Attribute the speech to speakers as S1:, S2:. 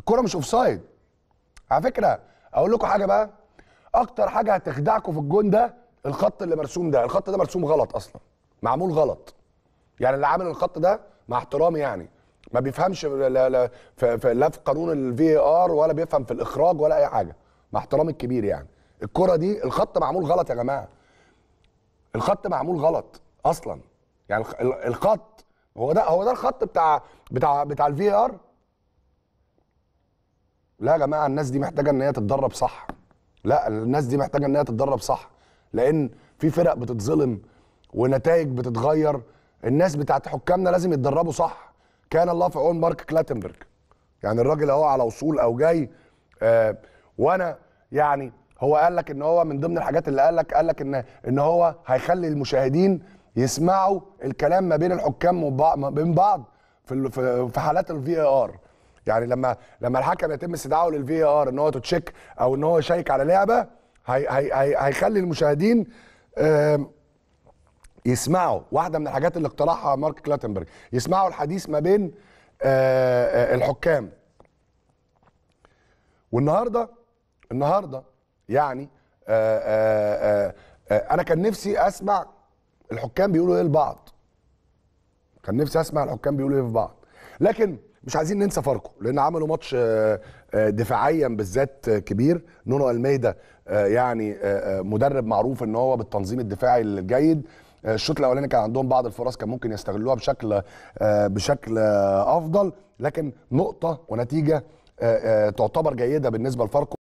S1: الكوره مش اوف سايد على فكره اقول لكم حاجه بقى اكتر حاجه هتخدعكم في الجون ده الخط اللي مرسوم ده الخط ده مرسوم غلط اصلا معمول غلط يعني اللي عامل الخط ده مع احترامي يعني ما بيفهمش لا, لا, في, لا في قانون الفي ار ولا بيفهم في الاخراج ولا اي حاجه مع احترامي الكبير يعني الكره دي الخط معمول غلط يا جماعه الخط معمول غلط اصلا يعني الخط هو ده هو ده الخط بتاع بتاع بتاع الفي ار لا يا جماعه الناس دي محتاجه ان هي تتدرب صح لا الناس دي محتاجه ان هي تتدرب صح لان في فرق بتتظلم ونتائج بتتغير الناس بتاعت حكامنا لازم يتدربوا صح كان الله في عون مارك كلاتنبرج يعني الراجل اهو على وصول او جاي آه وانا يعني هو قال لك ان هو من ضمن الحاجات اللي قال لك قال لك ان ان هو هيخلي المشاهدين يسمعوا الكلام ما بين الحكام وبين بعض في في حالات الفي ار يعني لما لما الحكم يتم استدعائه للفي ار ان هو تشيك او ان هو يشيك على لعبه هي هي هيخلي المشاهدين يسمعوا واحده من الحاجات اللي اقترحها مارك كلاتنبرج يسمعوا الحديث ما بين الحكام والنهارده النهارده يعني انا كان نفسي اسمع الحكام بيقولوا ايه لبعض كان نفسي اسمع الحكام بيقولوا ايه لبعض لكن مش عايزين ننسى فاركو لان عملوا ماتش آه، آه، دفاعيا بالذات آه، كبير نونو الميدا يعني مدرب معروف ان هو بالتنظيم الدفاعي الجيد الشوط الاولاني كان عندهم بعض الفرص كان ممكن يستغلوها بشكل بشكل افضل لكن نقطه ونتيجه تعتبر جيده بالنسبه لفاركو